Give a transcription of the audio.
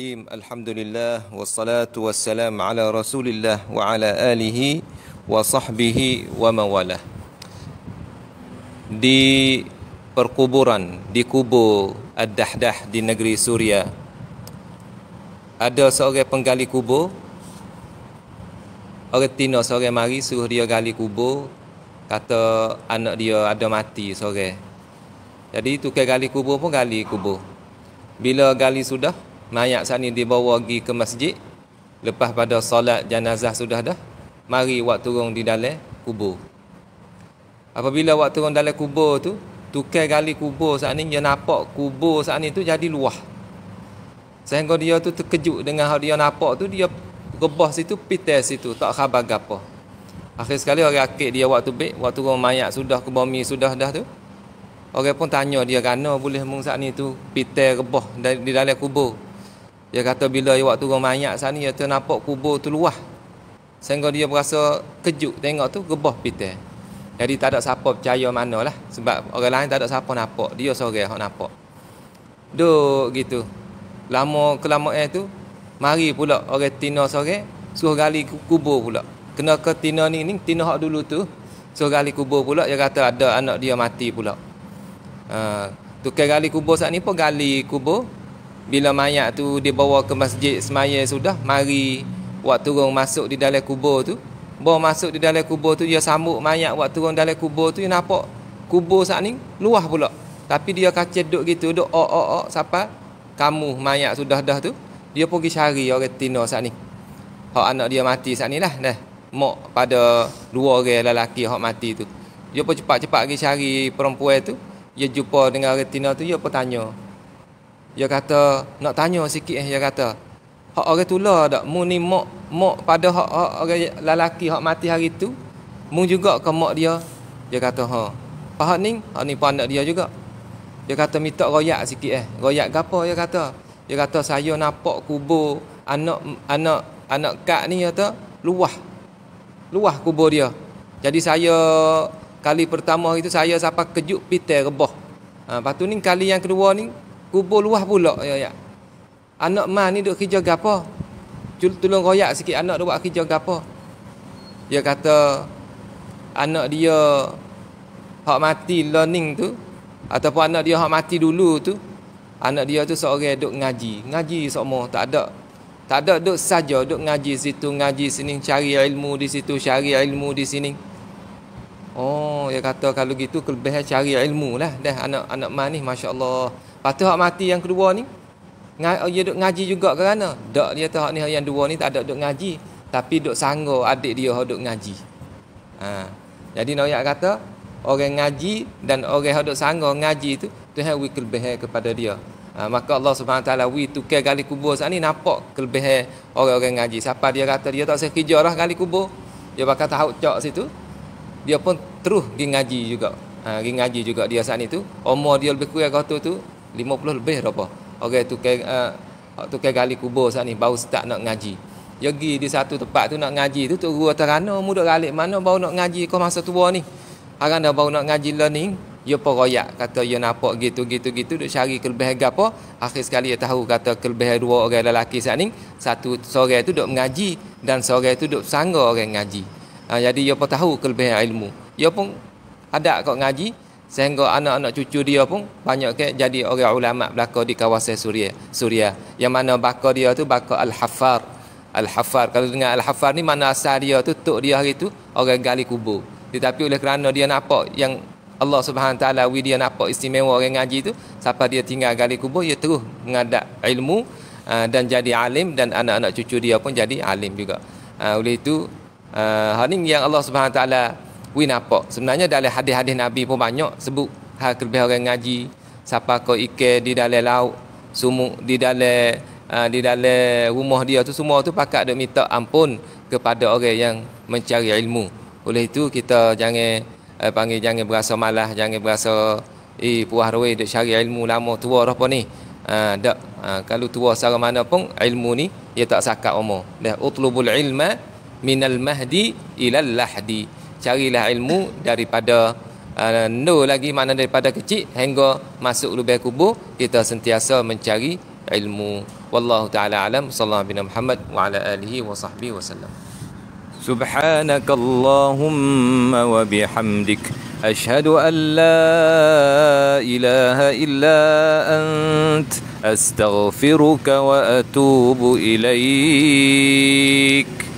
Alhamdulillah, wassalatu لله ala والسلام على رسول الله وعلى آله وصحبه ومواله. di perkuburan di kubur Ad-Dahdah di negeri Suria ada seorang penggali kubur orang tino seorang mari suruh dia gali kubur kata anak dia ada mati seorang jadi tukar gali kubur pun gali kubur bila gali sudah mayat sani dibawa pergi ke masjid lepas pada solat jenazah sudah dah mari wak turun di dalam kubur apabila wak turun dalam kubur tu tukar gali kubur saat ni dia nampak kubur saat ni tu jadi luah sehingga dia tu terkejut dengan hal dia nampak tu dia rebah situ pitas situ tak khabar gapo akhir sekali orang akik dia waktu baik waktu orang mayat sudah ke bumi sudah dah tu orang pun tanya dia kena boleh mung saat ni tu pitas rebah di dalam kubur dia kata bila dia waktu turun mayat sana dia ternampak kubur tu luah. Sehingga dia berasa kejut tengok tu geboh pita. Jadi tak ada siapa percaya lah. sebab orang lain tak ada siapa nampak, dia seorang hak nampak. Duk gitu. Lama kelamaan tu mari pula orang tina seorang suruh gali kubur pula. Kena ke tina ni ni tina hak dulu tu suruh gali kubur pula dia kata ada anak dia mati pula. Ah uh, tukar gali kubur saat ni pun gali kubur bila mayat tu dia bawa ke masjid semaya sudah mari waktu turun masuk di dalam kubur tu bawa masuk di dalam kubur tu dia sambut mayat waktu turun dalam kubur tu dia nampak kubur saat ni luah pula tapi dia kacau duduk gitu duduk o o o siapa kamu mayat sudah dah tu dia pergi cari orang tina saat ni hak anak dia mati saat ni lah dah mak pada dua orang lelaki hak mati tu dia pun cepat-cepat pergi cari perempuan tu dia jumpa dengan orang tu dia pun tanya dia kata, nak tanya sikit eh, dia kata. Hak orang tula tak? Mu ni mak, mak pada hak, hak orang lelaki hak mati hari tu. Mu juga ke mak dia. Dia kata, ha. Pahak ni, hak ni pandak dia juga. Dia kata, minta royak sikit eh. Royak gapo dia kata. Dia kata, saya nampak kubur anak, anak, anak kak ni, kata, luah. Luah kubur dia. Jadi saya, kali pertama itu saya sampai kejut pita reboh. Ha, lepas tu ni, kali yang kedua ni, kubur luah pula ya ya anak ma ni duk kerja gapo tolong royak sikit anak duk buat kerja gapo dia kata anak dia hak mati learning tu ataupun anak dia hak mati dulu tu anak dia tu seorang duk ngaji ngaji semua tak ada tak ada duk saja duk ngaji situ ngaji sini cari ilmu di situ cari ilmu di sini Oh, dia kata kalau gitu kelebihan cari ilmu lah. Dah anak-anak ni, Masya Allah. Lepas tu hak mati yang kedua ni oh, dia duk ngaji juga ke mana dak dia tahu ni yang dua ni tak ada duk ngaji tapi duk sanggo adik dia hok duk ngaji. Ha. Jadi nak kata orang ngaji dan orang hok duk sanggo ngaji tu Tuhan wi kelebihan kepada dia. Ha. maka Allah Subhanahu taala wi tukar gali kubur sat ni nampak kelebihan orang-orang ngaji. Siapa dia kata dia tak usah kerja dah gali kubur. Dia bakal tahu cak situ. Dia pun terus pergi ngaji juga. Ha, ngaji juga dia saat itu. Umur dia lebih kurang kata tu, 50 lebih dah apa. Orang tu ke uh, tu ke gali kubur sat ni baru start nak ngaji. Yogi di satu tempat tu nak ngaji tu tu gua terana muda galik mana baru nak ngaji kau masa tua ni. Harang dah baru nak ngaji learning. ni. Ya peroyak kata ya nampak gitu gitu gitu duk cari kelebih apa. Akhir sekali dia tahu kata kelebih dua orang lelaki sat ni. Satu sore tu duk mengaji dan sore tu duk sangga orang ngaji. Uh, jadi ya tahu kelebih ilmu. Ya pun ada kau ngaji sehingga anak-anak cucu dia pun banyak ke jadi orang ulama belaka di kawasan Suria. Suria. Yang mana baka dia tu baka Al-Hafar. Al-Hafar. Kalau dengar Al-Hafar ni mana asal dia tu tok dia hari tu orang gali kubur. Tetapi oleh kerana dia nampak yang Allah Subhanahu taala wi dia nampak istimewa orang ngaji tu, siapa dia tinggal gali kubur dia terus mengadap ilmu ah, dan jadi alim dan anak-anak cucu dia pun jadi alim juga. Ah, oleh itu uh, hal ini yang Allah Subhanahu taala we nampak sebenarnya dalam hadis-hadis Nabi pun banyak sebut hal kelebihan orang ngaji siapa kau ikan di dalam laut sumuk di dalam uh, di dalam rumah dia tu semua tu pakat dia minta ampun kepada orang yang mencari ilmu oleh itu kita jangan uh, panggil jangan berasa malah, jangan berasa eh puah ruih dek cari ilmu lama tua dah apa ni uh, uh, kalau tua secara mana pun ilmu ni dia tak sakat umur dah utlubul ilma minal mahdi ilal lahdi carilah ilmu daripada uh, no lagi mana daripada kecil hingga masuk lubang kubur kita sentiasa mencari ilmu wallahu taala alam sallallahu bin muhammad wa ala alihi wa sahbihi wasallam سبحانك bihamdik. Ashhadu اشهد ان لا اله الا انت استغفرك واتوب اليك